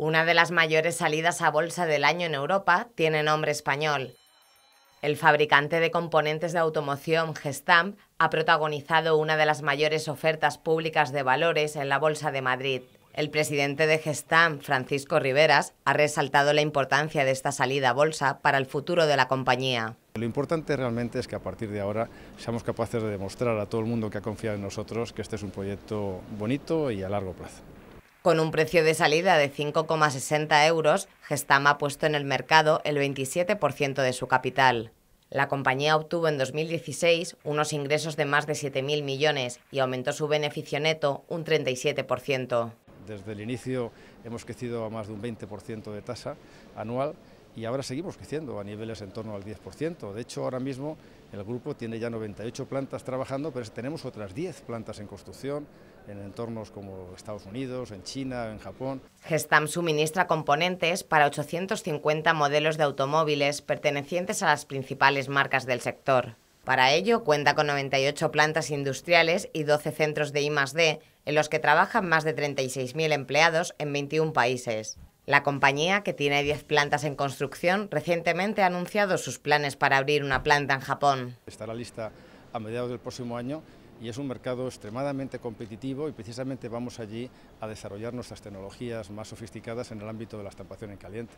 Una de las mayores salidas a bolsa del año en Europa tiene nombre español. El fabricante de componentes de automoción Gestamp ha protagonizado una de las mayores ofertas públicas de valores en la Bolsa de Madrid. El presidente de Gestamp, Francisco Riveras, ha resaltado la importancia de esta salida a bolsa para el futuro de la compañía. Lo importante realmente es que a partir de ahora seamos capaces de demostrar a todo el mundo que ha confiado en nosotros que este es un proyecto bonito y a largo plazo. Con un precio de salida de 5,60 euros, Gestam ha puesto en el mercado el 27% de su capital. La compañía obtuvo en 2016 unos ingresos de más de 7.000 millones y aumentó su beneficio neto un 37%. Desde el inicio hemos crecido a más de un 20% de tasa anual y ahora seguimos creciendo a niveles en torno al 10%. De hecho, ahora mismo el grupo tiene ya 98 plantas trabajando, pero tenemos otras 10 plantas en construcción en entornos como Estados Unidos, en China, en Japón. Gestam suministra componentes para 850 modelos de automóviles pertenecientes a las principales marcas del sector. Para ello, cuenta con 98 plantas industriales y 12 centros de I+.D., en los que trabajan más de 36.000 empleados en 21 países. La compañía, que tiene 10 plantas en construcción, recientemente ha anunciado sus planes para abrir una planta en Japón. Estará lista a mediados del próximo año y es un mercado extremadamente competitivo y precisamente vamos allí a desarrollar nuestras tecnologías más sofisticadas en el ámbito de la estampación en caliente.